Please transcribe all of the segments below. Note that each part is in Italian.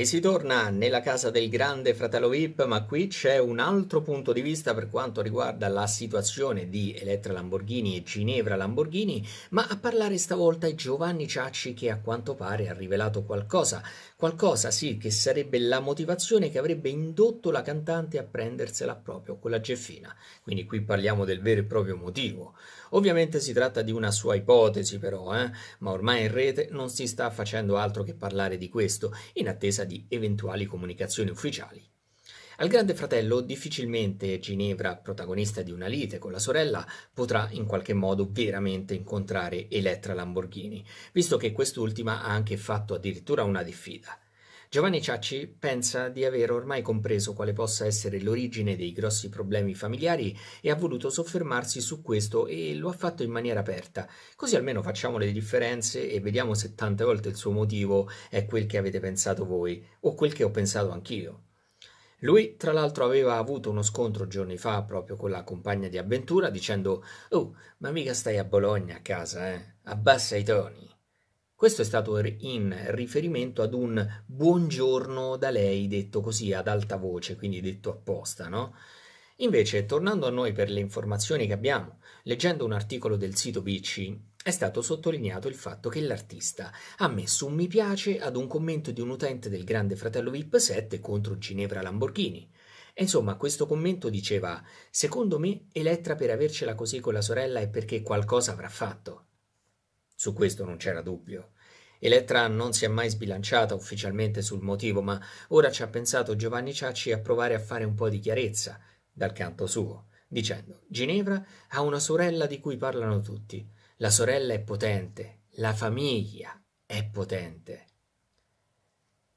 E si torna nella casa del grande fratello VIP, ma qui c'è un altro punto di vista per quanto riguarda la situazione di Elettra Lamborghini e Ginevra Lamborghini, ma a parlare stavolta è Giovanni Ciacci che a quanto pare ha rivelato qualcosa, qualcosa sì che sarebbe la motivazione che avrebbe indotto la cantante a prendersela proprio con la Geffina. Quindi qui parliamo del vero e proprio motivo. Ovviamente si tratta di una sua ipotesi però, eh? ma ormai in rete non si sta facendo altro che parlare di questo, in attesa di di eventuali comunicazioni ufficiali. Al Grande Fratello difficilmente Ginevra, protagonista di una lite con la sorella, potrà in qualche modo veramente incontrare Elettra Lamborghini, visto che quest'ultima ha anche fatto addirittura una diffida. Giovanni Ciacci pensa di aver ormai compreso quale possa essere l'origine dei grossi problemi familiari e ha voluto soffermarsi su questo e lo ha fatto in maniera aperta. Così almeno facciamo le differenze e vediamo se tante volte il suo motivo è quel che avete pensato voi o quel che ho pensato anch'io. Lui, tra l'altro, aveva avuto uno scontro giorni fa proprio con la compagna di avventura dicendo: Oh, ma mica stai a Bologna a casa, eh? Abbassa i toni. Questo è stato in riferimento ad un buongiorno da lei detto così ad alta voce, quindi detto apposta, no? Invece, tornando a noi per le informazioni che abbiamo, leggendo un articolo del sito Bici, è stato sottolineato il fatto che l'artista ha messo un mi piace ad un commento di un utente del Grande Fratello VIP 7 contro Ginevra Lamborghini. E insomma, questo commento diceva: Secondo me, Elettra per avercela così con la sorella è perché qualcosa avrà fatto. Su questo non c'era dubbio. Elettra non si è mai sbilanciata ufficialmente sul motivo, ma ora ci ha pensato Giovanni Ciacci a provare a fare un po' di chiarezza dal canto suo, dicendo Ginevra ha una sorella di cui parlano tutti. La sorella è potente, la famiglia è potente.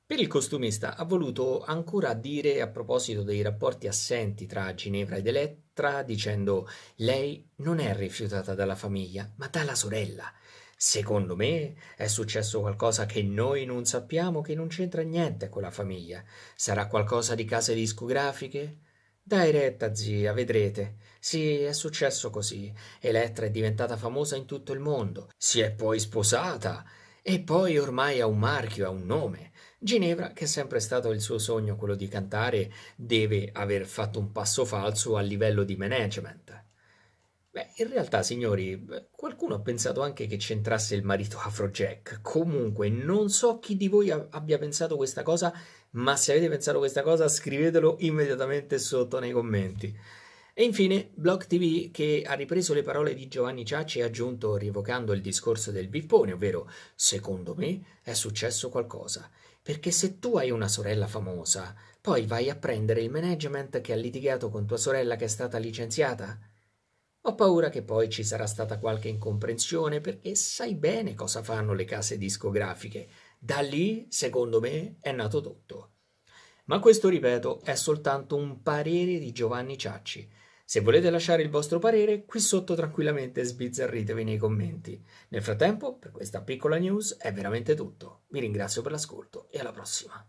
Per il costumista ha voluto ancora dire a proposito dei rapporti assenti tra Ginevra ed Elettra, dicendo lei non è rifiutata dalla famiglia, ma dalla sorella. Secondo me è successo qualcosa che noi non sappiamo che non c'entra niente con la famiglia. Sarà qualcosa di case discografiche? Dai retta, zia, vedrete. Sì, è successo così. Elettra è diventata famosa in tutto il mondo. Si è poi sposata. E poi ormai ha un marchio, ha un nome. Ginevra, che è sempre stato il suo sogno quello di cantare, deve aver fatto un passo falso a livello di management. Beh, in realtà, signori, qualcuno ha pensato anche che c'entrasse il marito Afrojack. Comunque, non so chi di voi abbia pensato questa cosa, ma se avete pensato questa cosa, scrivetelo immediatamente sotto nei commenti. E infine, Block TV che ha ripreso le parole di Giovanni Ciacci e ha aggiunto, rivocando il discorso del bippone, ovvero, secondo me è successo qualcosa. Perché se tu hai una sorella famosa, poi vai a prendere il management che ha litigato con tua sorella che è stata licenziata? Ho paura che poi ci sarà stata qualche incomprensione perché sai bene cosa fanno le case discografiche. Da lì, secondo me, è nato tutto. Ma questo, ripeto, è soltanto un parere di Giovanni Ciacci. Se volete lasciare il vostro parere, qui sotto tranquillamente sbizzarritevi nei commenti. Nel frattempo, per questa piccola news è veramente tutto. Vi ringrazio per l'ascolto e alla prossima.